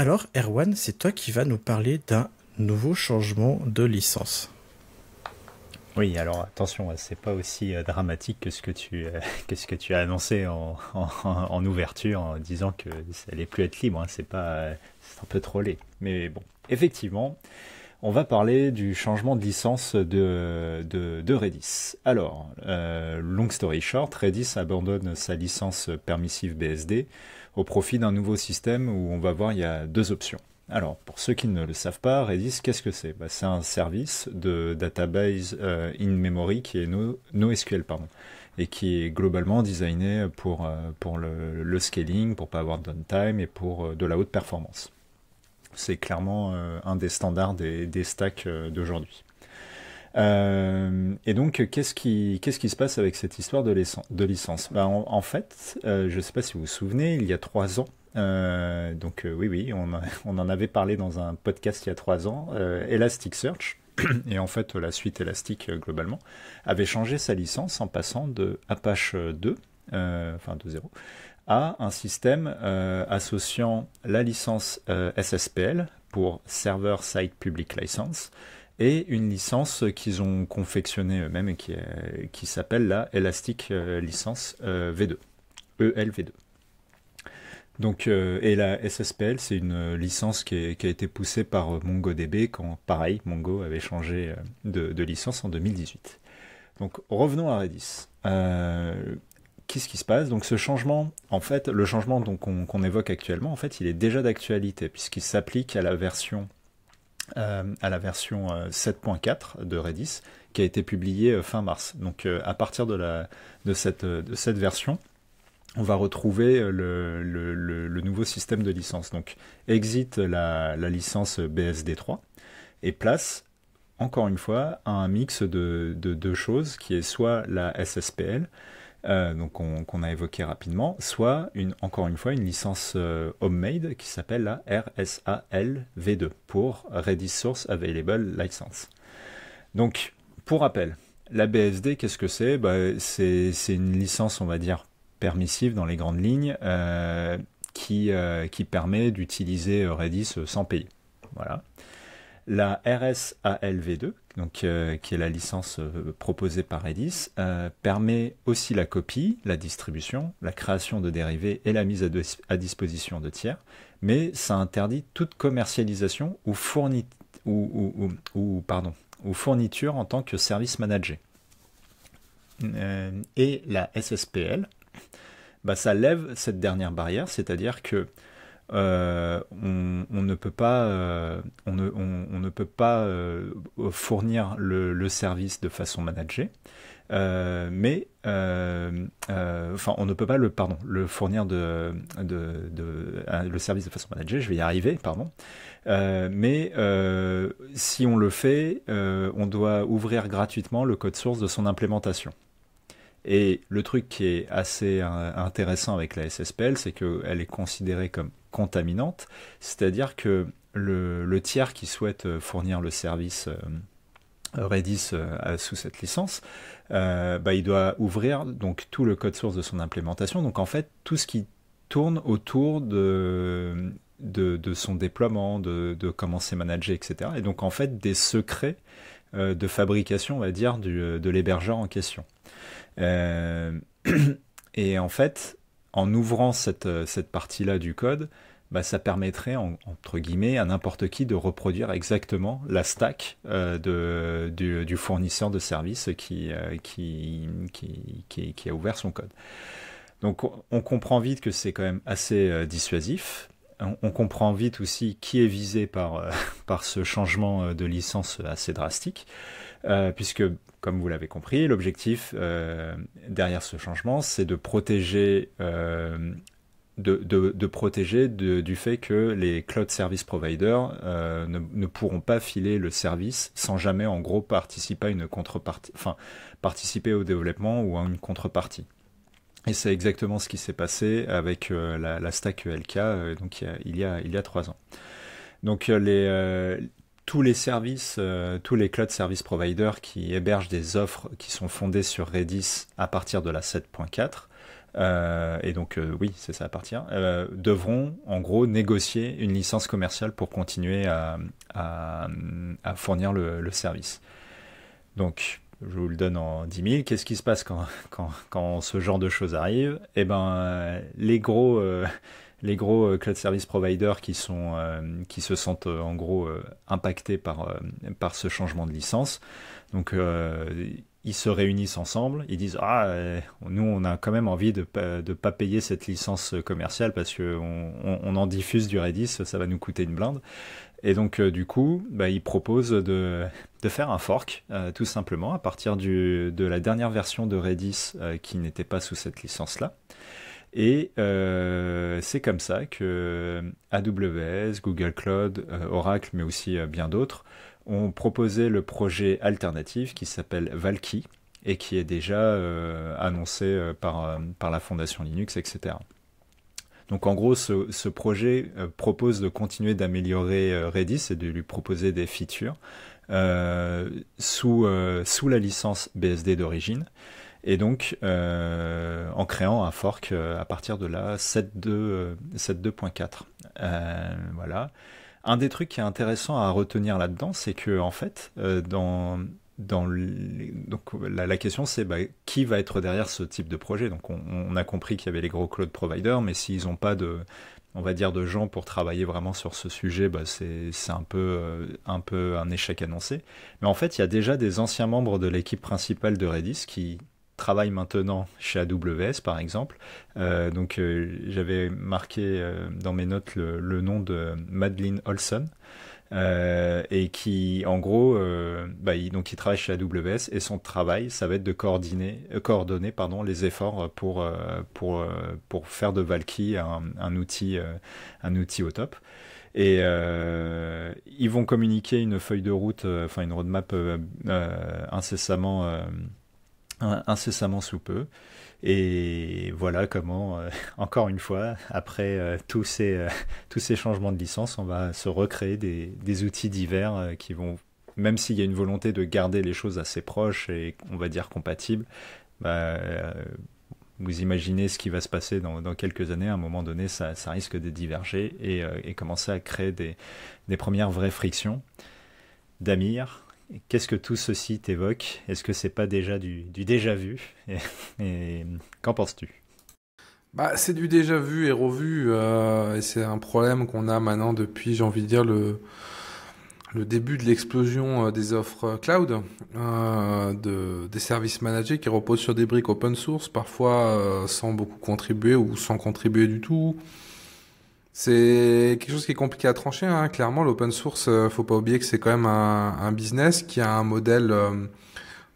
Alors, Erwan, c'est toi qui vas nous parler d'un nouveau changement de licence. Oui, alors attention, c'est pas aussi euh, dramatique que ce que tu, euh, ce que tu as annoncé en, ouverture en disant que ça allait plus être libre. Hein. Euh, c'est un peu laid. Mais bon, effectivement, on va parler du changement de licence de, Redis. Alors, long story short, Redis abandonne sa licence permissive BSD au profit d'un nouveau système où on va voir il y a deux options. Alors, pour ceux qui ne le savent pas, Redis, qu'est-ce que c'est bah, C'est un service de database euh, in-memory qui est no, NoSQL, pardon, et qui est globalement designé pour, euh, pour le, scaling, pour pas avoir de downtime et pour euh, de la haute performance. C'est clairement un des standards des stacks d'aujourd'hui. Euh, et donc, qu'est-ce qui, qu'est-ce qui se passe avec cette histoire de, de licence ben, en, fait, euh, je ne sais pas si vous vous souvenez, il y a trois ans, euh, donc oui, oui, on, on, en avait parlé dans un podcast il y a trois ans, Elasticsearch, et en fait la suite Elastic globalement, avait changé sa licence en passant de Apache 2, enfin 2.0, à un système associant la licence SSPL pour Server Site Public License, et une licence qu'ils ont confectionnée eux-mêmes et qui, qui s'appelle la Elastic euh, Licence euh, V2, ELV2. Donc, euh, et la SSPL, c'est une licence qui, a été poussée par MongoDB quand, pareil, Mongo avait changé de, licence en 2018. Donc, revenons à Redis. Qu'est-ce qui se passe Donc, ce changement, en fait, le changement qu'on évoque actuellement, en fait, il est déjà d'actualité puisqu'il s'applique à la version euh, à la version 7.4 euh, de Redis qui a été publiée euh, fin mars. Donc à partir de, cette, version, on va retrouver le, nouveau système de licence. Donc exit la, licence BSD3 et place encore une fois un mix de deux choses qui est soit la SSPL, euh, donc qu'on a évoqué rapidement, soit encore une fois une licence euh, homemade qui s'appelle la RSAL-V2 pour Redis Source Available License. Donc, pour rappel, la BSD, qu'est-ce que bah, c'est C'est une licence, on va dire, permissive dans les grandes lignes euh, qui, qui permet d'utiliser Redis sans payer. Voilà. La RSALv2, donc, euh, qui est la licence euh, proposée par Edis, euh, permet aussi la copie, la distribution, la création de dérivés et la mise à, disposition de tiers, mais ça interdit toute commercialisation ou, ou fourniture en tant que service managé. et la SSPL, bah, ça lève cette dernière barrière, c'est-à-dire que euh, on, ne peut pas, euh, on, ne, peut pas euh, fournir le, service de façon managée, mais enfin on ne peut pas le pardon le fournir de, de le service de façon managée. Je vais y arriver, pardon. mais si on le fait, on doit ouvrir gratuitement le code source de son implémentation. Et le truc qui est assez euh, intéressant avec la SSPL, c'est qu'elle est considérée comme contaminante, c'est-à-dire que le, tiers qui souhaite euh, fournir le service euh, Redis sous cette licence, bah, il doit ouvrir donc tout le code source de son implémentation. Donc en fait, tout ce qui tourne autour de, son déploiement, de, de comment c'est managé, etc. Et donc en fait, des secrets euh, de fabrication, on va dire, euh, de l'hébergeur en question. Euh, et en fait, en ouvrant cette, partie-là du code, bah, ça permettrait, entre guillemets, à n'importe qui de reproduire exactement la stack du, fournisseur de services qui, a ouvert son code. Donc on comprend vite que c'est quand même assez dissuasif, on, comprend vite aussi qui est visé par, euh, par ce changement euh, de licence euh, assez drastique, puisque, comme vous l'avez compris, l'objectif derrière ce changement, c'est de protéger de, protéger du fait que les cloud service providers ne, pourront pas filer le service sans jamais en gros participer à une contrepartie, participer au développement ou à une contrepartie. Et c'est exactement ce qui s'est passé avec euh, la, la, stack ELK euh, donc il y, a, il, y a, trois ans. Donc euh, les, tous les services, tous les cloud service providers qui hébergent des offres qui sont fondées sur Redis à partir de la 7.4, et donc oui, c'est ça à partir, devront en gros négocier une licence commerciale pour continuer à, fournir le, le, service. Donc je vous le donne en 10 000. Qu'est-ce qui se passe quand, ce genre de choses arrive Eh ben, les gros, euh, les gros euh, cloud service providers qui, sont, euh, qui se sentent en gros impactés par, par ce changement de licence, donc ils se réunissent ensemble, ils disent ah nous on a quand même envie de ne pas payer cette licence commerciale parce qu'on en diffuse du Redis, ça va nous coûter une blinde. Et donc, euh, du coup, bah, il propose de, faire un fork, euh, tout simplement, à partir de la dernière version de Redis euh, qui n'était pas sous cette licence-là. Et c'est comme ça que AWS, Google Cloud, Oracle, mais aussi bien d'autres, ont proposé le projet alternatif qui s'appelle Valky et qui est déjà annoncé par la fondation Linux, etc. Donc en gros, ce, projet euh, propose de continuer d'améliorer euh, Redis et de lui proposer des features euh, sous, sous la licence BSD d'origine et donc en créant un fork à partir de la 7.2.4. voilà. Un des trucs qui est intéressant à retenir là-dedans, c'est que en fait, dans, donc la, question c'est bah, qui va être derrière ce type de projet. Donc on, a compris qu'il y avait les gros cloud providers, mais s'ils n'ont pas de on va dire de gens pour travailler vraiment sur ce sujet, bah, c'est euh, un peu, un échec annoncé. Mais en fait, il y a déjà des anciens membres de l'équipe principale de Redis qui, travaillent maintenant chez AWS par exemple. Euh, donc euh, j'avais marqué dans mes notes le, nom de Madeline Olson. Euh, et qui, en gros, euh, bah, donc il travaille chez AWS et son travail, ça va être de coordonner, euh, coordonner pardon, les efforts pour, pour, pour faire de Valky un outil, un outil au top. Et ils vont communiquer une feuille de route, enfin une roadmap incessamment incessamment sous peu. Et voilà comment, euh, encore une fois, après euh, tous, ces, euh, tous ces changements de licence, on va se recréer des, des outils divers qui vont, même s'il y a une volonté de garder les choses assez proches et on va dire compatibles, bah, vous imaginez ce qui va se passer dans, dans quelques années, à un moment donné, ça, ça risque de diverger et, et, commencer à créer des, des premières vraies frictions. Damir, Qu'est-ce que tout ceci t'évoque Est-ce que c'est pas déjà du, déjà vu Et, qu'en penses-tu bah, c'est du déjà vu et revu, euh, et c'est un problème qu'on a maintenant depuis, j'ai envie de dire, le, début de l'explosion euh, des offres cloud, euh, des services managés qui reposent sur des briques open source, parfois sans beaucoup contribuer ou sans contribuer du tout. C'est quelque chose qui est compliqué à trancher. Hein. Clairement, l'open source, euh, faut pas oublier que c'est quand même un, business qui a un modèle euh,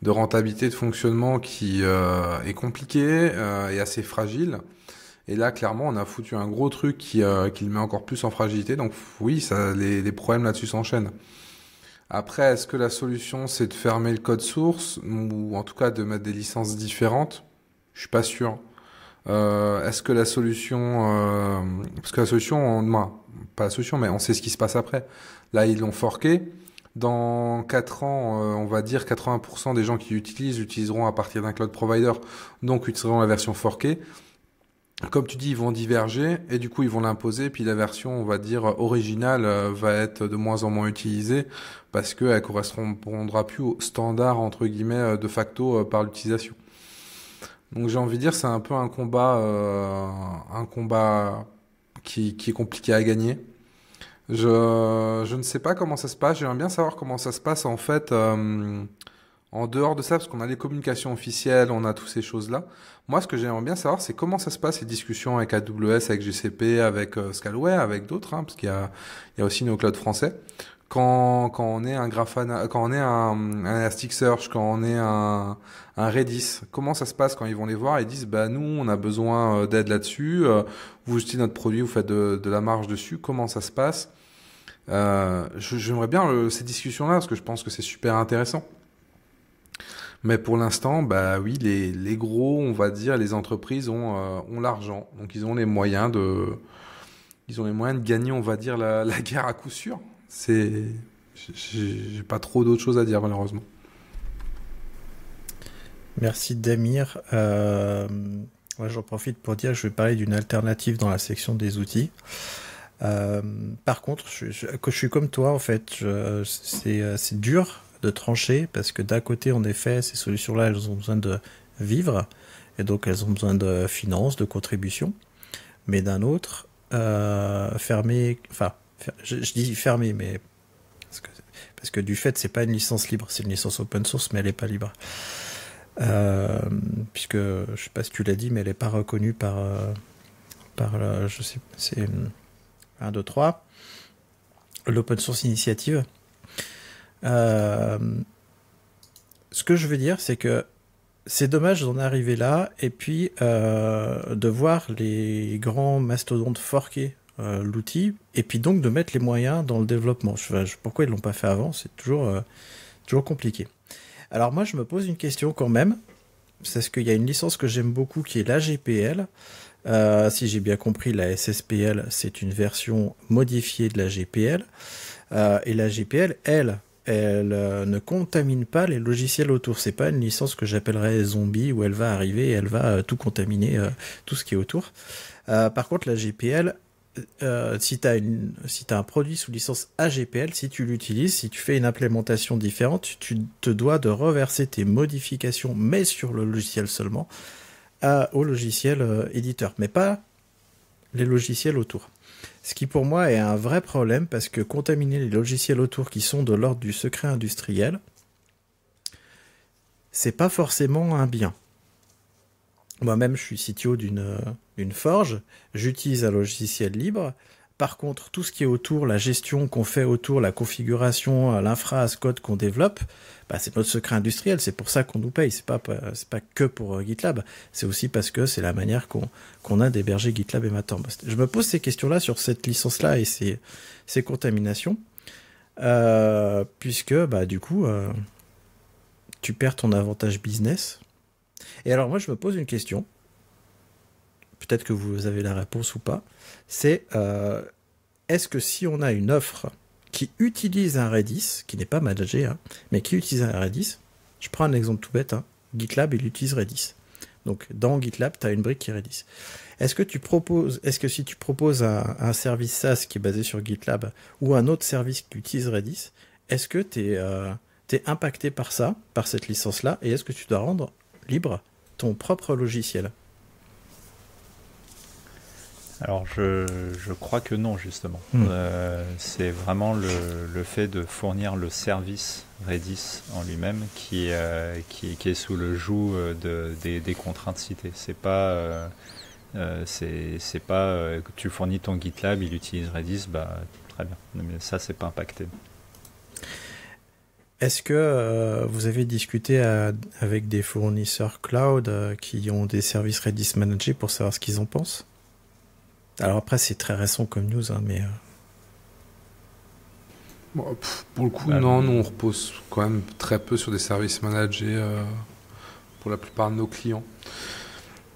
de rentabilité de fonctionnement qui euh, est compliqué et assez fragile. Et là, clairement, on a foutu un gros truc qui, qui le met encore plus en fragilité. Donc oui, ça, les, les problèmes là-dessus s'enchaînent. Après, est-ce que la solution, c'est de fermer le code source ou en tout cas de mettre des licences différentes Je suis pas sûr. Euh, est-ce que la solution, euh, parce que la solution, on, pas la solution, mais on sait ce qui se passe après. Là, ils l'ont forqué. Dans 4 ans, euh, on va dire 80% des gens qui utilisent utiliseront à partir d'un cloud provider, donc utiliseront la version forquée. Comme tu dis, ils vont diverger et du coup ils vont l'imposer. Puis la version, on va dire originale, va être de moins en moins utilisée parce qu'elle correspondra plus au standard entre guillemets de facto par l'utilisation. Donc j'ai envie de dire c'est un peu un combat, euh, un combat qui, est compliqué à gagner. Je, ne sais pas comment ça se passe. J'aimerais bien savoir comment ça se passe en fait euh, en dehors de ça, parce qu'on a les communications officielles, on a toutes ces choses-là. Moi, ce que j'aimerais bien savoir, c'est comment ça se passe les discussions avec AWS, avec GCP, avec euh, Scalway, avec d'autres, hein, parce qu'il y y a aussi nos clouds français quand, on est un Grafana, quand on est un, Elasticsearch, quand on est un, Redis, comment ça se passe quand ils vont les voir et disent bah nous on a besoin euh, d'aide là-dessus, euh, vous utilisez notre produit, vous faites de, la marge dessus, comment ça se passe euh, J'aimerais bien ces discussions-là parce que je pense que c'est super intéressant. Mais pour l'instant, bah oui, les, gros, on va dire, les entreprises ont, l'argent, donc ils ont les moyens de, ils ont les moyens de gagner, on va dire, la guerre à coup sûr. C'est, j'ai pas trop d'autres choses à dire malheureusement. Merci Damir. Euh, j'en profite pour dire, je vais parler d'une alternative dans la section des outils. Euh, par contre, je, je, suis comme toi en fait. Euh, c'est dur de trancher parce que d'un côté, en effet, ces solutions-là, elles ont besoin de vivre et donc elles ont besoin de finances, de contributions. Mais d'un autre, fermer, enfin, je, dis fermé, mais parce que, du fait, c'est pas une licence libre, c'est une licence open source, mais elle n'est pas libre. Euh, puisque je sais pas si tu l'as dit, mais elle n'est pas reconnue par, euh, par je sais, c'est 1, 2, 3, l'open source initiative. Euh, ce que je veux dire, c'est que c'est dommage d'en arriver là et puis de voir les grands mastodontes forqués... Euh, l'outil et puis donc de mettre les moyens dans le développement. pourquoi ils l'ont pas fait avant C'est toujours, euh, toujours compliqué. Alors moi, je me pose une question quand même. C'est ce qu'il y a une licence que j'aime beaucoup qui est la GPL. Euh, si j'ai bien compris, la SSPL, c'est une version modifiée de la GPL. et la GPL, elle, elle ne contamine pas les logiciels autour. C'est pas une licence que j'appellerais zombie où elle va arriver et elle va tout contaminer, tout ce qui est autour. par contre, la GPL, euh, si tu as, si un produit sous licence AGPL, si tu l'utilises, si tu fais une implémentation différente, tu te dois de reverser tes modifications, mais sur le logiciel seulement, au logiciel euh, éditeur, mais pas les logiciels autour. Ce qui pour moi est un vrai problème parce que contaminer les logiciels autour qui sont de l'ordre du secret industriel, c'est pas forcément un bien. Moi-même, je suis CTO d'une euh, forge. J'utilise un logiciel libre. Par contre, tout ce qui est autour, la gestion qu'on fait autour, la configuration, euh, l'infra ce code qu'on développe, bah, c'est notre secret industriel. C'est pour ça qu'on nous paye. C'est pas c'est pas que pour euh, GitLab. C'est aussi parce que c'est la manière qu'on a d'héberger GitLab et Mattermost. Je me pose ces questions-là sur cette licence-là et ces contaminations, puisque bah, du coup, tu perds ton avantage business et alors moi, je me pose une question, peut-être que vous avez la réponse ou pas, c'est euh, est-ce que si on a une offre qui utilise un Redis, qui n'est pas managé, hein, mais qui utilise un Redis, je prends un exemple tout bête, hein, GitLab, il utilise Redis. Donc dans GitLab, tu as une brique qui est Redis. Est-ce que tu proposes, est-ce que si tu proposes un, service SaaS qui est basé sur GitLab ou un autre service qui utilise Redis, est-ce que tu es, euh, impacté par ça, par cette licence-là, et est-ce que tu dois rendre libre ton propre logiciel alors je, je, crois que non justement. Hmm. Euh, c'est vraiment le, le, fait de fournir le service Redis en lui-même qui, euh, qui, est sous le joug euh, de, des, contraintes citées. C'est pas c'est pas tu fournis ton GitLab, il utilise Redis, bah très bien. Mais ça c'est pas impacté. Est-ce que euh, vous avez discuté euh, avec des fournisseurs cloud euh, qui ont des services Redis managés pour savoir ce qu'ils en pensent Alors après, c'est très récent comme news, hein, mais... pour le coup, bah, non, nous on repose quand même très peu sur des services managés pour la plupart de nos clients.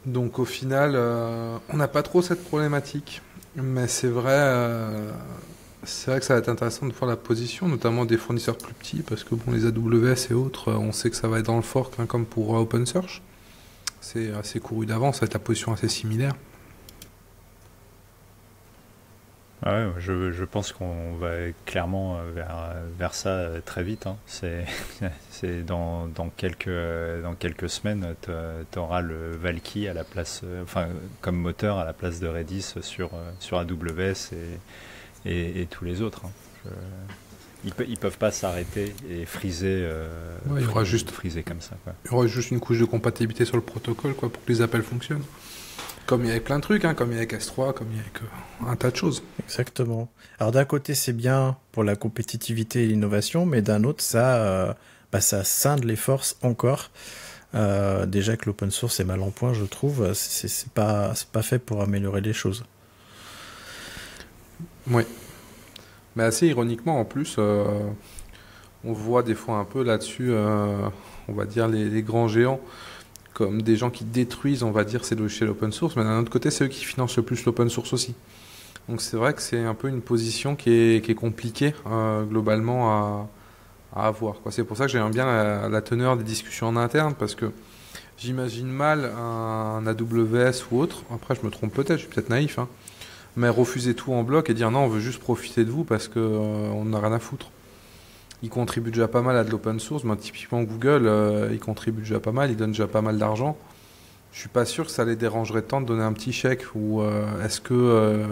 Donc au final, on n'a pas trop cette problématique, mais c'est vrai c'est vrai que ça va être intéressant de voir la position, notamment des fournisseurs plus petits, parce que bon, les AWS et autres, euh, on sait que ça va être dans le fork, hein, comme pour euh, OpenSearch. C'est assez couru d'avance, ça être la position assez similaire. Ah je, pense qu'on va clairement euh, vers, ça très vite. Hein. C'est, dans, quelques, semaines, tu auras le Valky à la place, enfin, comme moteur à la place de Redis sur, sur AWS et, et, tous les autres. Hein. Ils, ne peuvent pas s'arrêter et friser. Euh, il juste friser comme ça. Il y aura juste une couche de compatibilité sur le protocole, quoi, pour que les appels fonctionnent. Comme il y a plein de trucs, hein, comme il y a avec S3, comme il y avec euh, un tas de choses. Exactement. Alors d'un côté, c'est bien pour la compétitivité et l'innovation, mais d'un autre, ça, euh, bah, ça scinde les forces encore. déjà que l'open source est mal en point, je trouve, c'est pas, pas fait pour améliorer les choses. Oui. Mais assez ironiquement, en plus, euh, on voit des fois un peu là-dessus, euh, on va dire, les, grands géants comme des gens qui détruisent, on va dire, ces logiciels l'open source. Mais d'un autre côté, c'est eux qui financent le plus l'open source aussi. Donc c'est vrai que c'est un peu une position qui est, compliquée euh, globalement à, à avoir. C'est pour ça que j'aime bien la, teneur des discussions en interne parce que j'imagine mal un, un, AWS ou autre. Après, je me trompe peut-être, je suis peut-être naïf. Hein, mais refuser tout en bloc et dire non, on veut juste profiter de vous parce qu'on euh, n'a rien à foutre. Ils contribuent déjà pas mal à de l'open source. mais typiquement, Google, il euh, ils contribuent déjà pas mal, ils donnent déjà pas mal d'argent. Je suis pas sûr que ça les dérangerait tant de donner un petit chèque ou euh, est-ce que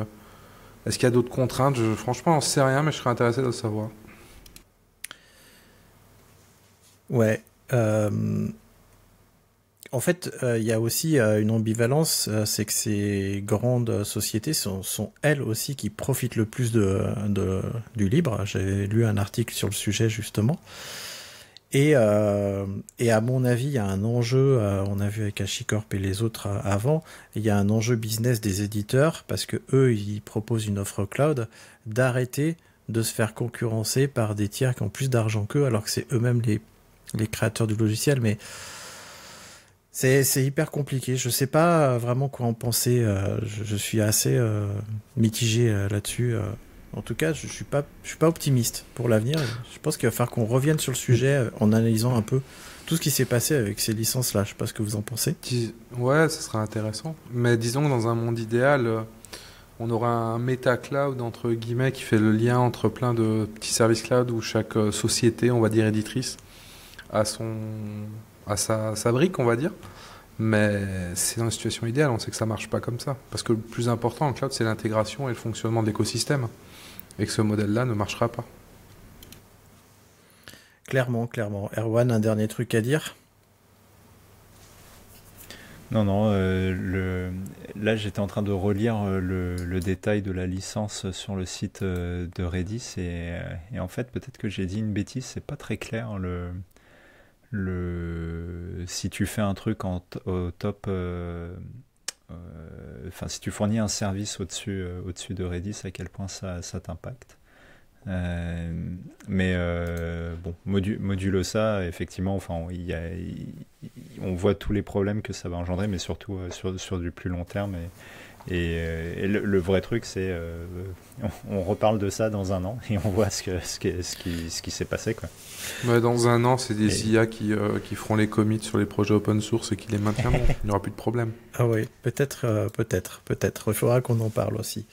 est-ce qu'il y a d'autres contraintes je, Franchement, on sait rien, mais je serais intéressé de le savoir. Ouais. En fait, euh, il y a aussi euh, une ambivalence, euh, c'est que ces grandes sociétés sont, sont, elles aussi qui profitent le plus de, de du libre. J'ai lu un article sur le sujet justement. Et, et à mon avis, il y a un enjeu, on a vu avec Ashicorp et les autres avant, il y a un enjeu business des éditeurs, parce que eux, ils proposent une offre cloud, d'arrêter de se faire concurrencer par des tiers qui ont plus d'argent qu'eux, alors que c'est eux-mêmes les, les créateurs du logiciel. Mais c'est hyper compliqué. Je sais pas euh, vraiment quoi en penser. Euh, je, suis assez euh, mitigé là-dessus. En tout cas, je, ne suis pas je suis pas optimiste pour l'avenir. Je pense qu'il va falloir qu'on revienne sur le sujet en analysant un peu tout ce qui s'est passé avec ces licences-là. Je ne sais pas ce que vous en pensez. Ouais, ce sera intéressant. Mais disons que dans un monde idéal, on aura un méta cloud entre guillemets qui fait le lien entre plein de petits services cloud où chaque société, on va dire éditrice, a son à ah, sa, brique, on va dire. Mais c'est dans une situation idéale, on sait que ça ne marche pas comme ça. Parce que le plus important en cloud, c'est l'intégration et le fonctionnement de l'écosystème. Et que ce modèle-là ne marchera pas. Clairement, clairement. Erwan, un dernier truc à dire non, non, euh, là j'étais en train de relire euh, le, détail de la licence sur le site euh, de Redis et, et en fait peut-être que j'ai dit une bêtise, c'est pas très clair le, le, si tu fais un truc au top, euh, euh, enfin si tu fournis un service au-dessus euh, de Redis, à quel point ça, t'impacte. mais bon, module ça, effectivement, enfin, on, on voit tous les problèmes que ça va engendrer, mais surtout sur, sur, du plus long terme. Et, et, euh, le, vrai truc, c'est euh, on, reparle de ça dans un an et on voit ce, que, ce, qui, ce qui s'est passé. Quoi. dans un an, c'est des IA qui, euh, qui, feront les commits sur les projets open source et qui les maintiendront. Il n'y aura plus de problème. Ah oui, peut-être, peut-être, peut-être. Il faudra qu'on en parle aussi.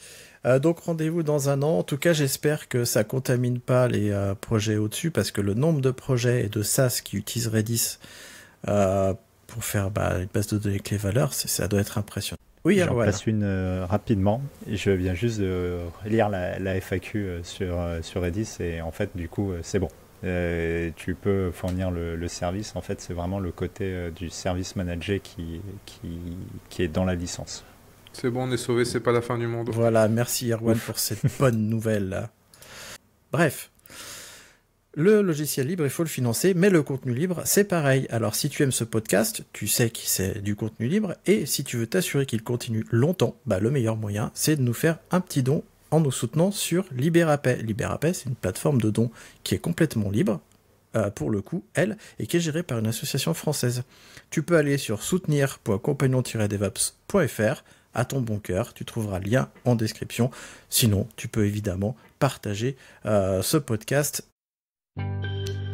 donc rendez-vous dans un an. En tout cas, j'espère que ça contamine pas les projets au-dessus parce que le nombre de projets et de SaaS qui utilisent Redis pour faire bah, une base de données clé les valeurs, ça doit être impressionnant. Oui, j'en voilà. passe une euh, rapidement. Je viens juste de lire la, FAQ euh, sur, euh, sur Redis et en fait, du coup, c'est bon. tu peux fournir le, service. En fait, c'est vraiment le côté du service manager qui, qui, qui, est dans la licence. C'est bon, on est sauvé, c'est pas la fin du monde. Voilà, merci Erwan pour cette bonne nouvelle. Bref, le logiciel libre, il faut le financer, mais le contenu libre, c'est pareil. Alors si tu aimes ce podcast, tu sais que c'est du contenu libre, et si tu veux t'assurer qu'il continue longtemps, bah, le meilleur moyen, c'est de nous faire un petit don en nous soutenant sur Liberapay. Liberapay, c'est une plateforme de dons qui est complètement libre, euh, pour le coup, elle, et qui est gérée par une association française. Tu peux aller sur soutenir.compagnon-devaps.fr, à ton bon cœur, tu trouveras le lien en description. Sinon, tu peux évidemment partager euh, ce podcast